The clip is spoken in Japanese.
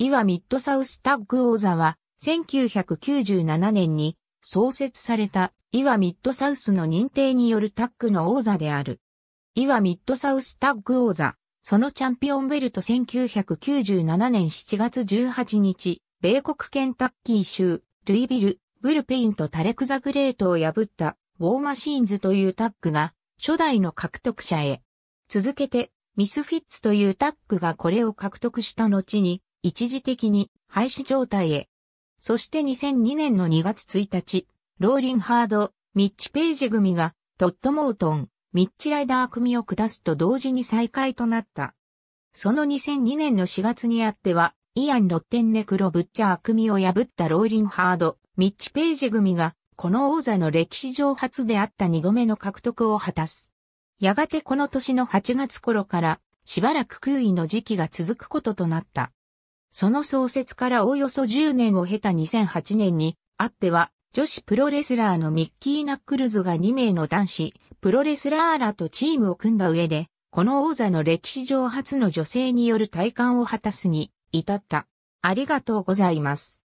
イワミッドサウスタッグ王座は、1997年に創設されたイワミッドサウスの認定によるタッグの王座である。イワミッドサウスタッグ王座、そのチャンピオンベルト1997年7月18日、米国ケンタッキー州、ルイビル、ブルペインとタレクザグレートを破ったウォーマシーンズというタッグが初代の獲得者へ。続けてミスフィッツというタッグがこれを獲得した後に一時的に廃止状態へ。そして2002年の2月1日、ローリンハード、ミッチ・ページ組が、トットモートン、ミッチ・ライダー組を下すと同時に再開となった。その2002年の4月にあっては、イアン・ロッテンネクロ・ブッチャー組を破ったローリンハード、ミッチ・ページ組が、この王座の歴史上初であった2度目の獲得を果たす。やがてこの年の8月頃から、しばらく空位の時期が続くこととなった。その創設からおおよそ10年を経た2008年に、あっては、女子プロレスラーのミッキー・ナックルズが2名の男子、プロレスラーらとチームを組んだ上で、この王座の歴史上初の女性による体感を果たすに至った。ありがとうございます。